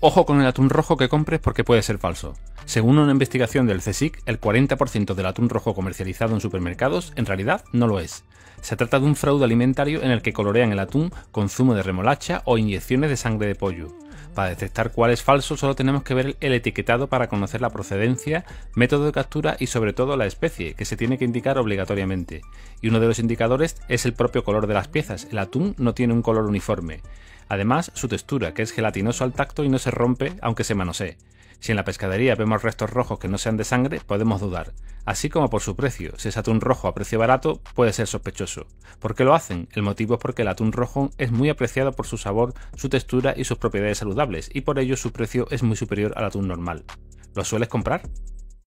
Ojo con el atún rojo que compres porque puede ser falso. Según una investigación del CSIC, el 40% del atún rojo comercializado en supermercados en realidad no lo es. Se trata de un fraude alimentario en el que colorean el atún con zumo de remolacha o inyecciones de sangre de pollo. Para detectar cuál es falso solo tenemos que ver el etiquetado para conocer la procedencia, método de captura y sobre todo la especie, que se tiene que indicar obligatoriamente. Y uno de los indicadores es el propio color de las piezas. El atún no tiene un color uniforme. Además, su textura, que es gelatinoso al tacto y no se rompe aunque se manosee. Si en la pescadería vemos restos rojos que no sean de sangre, podemos dudar, así como por su precio. Si es atún rojo a precio barato, puede ser sospechoso. ¿Por qué lo hacen? El motivo es porque el atún rojo es muy apreciado por su sabor, su textura y sus propiedades saludables, y por ello su precio es muy superior al atún normal. ¿Lo sueles comprar?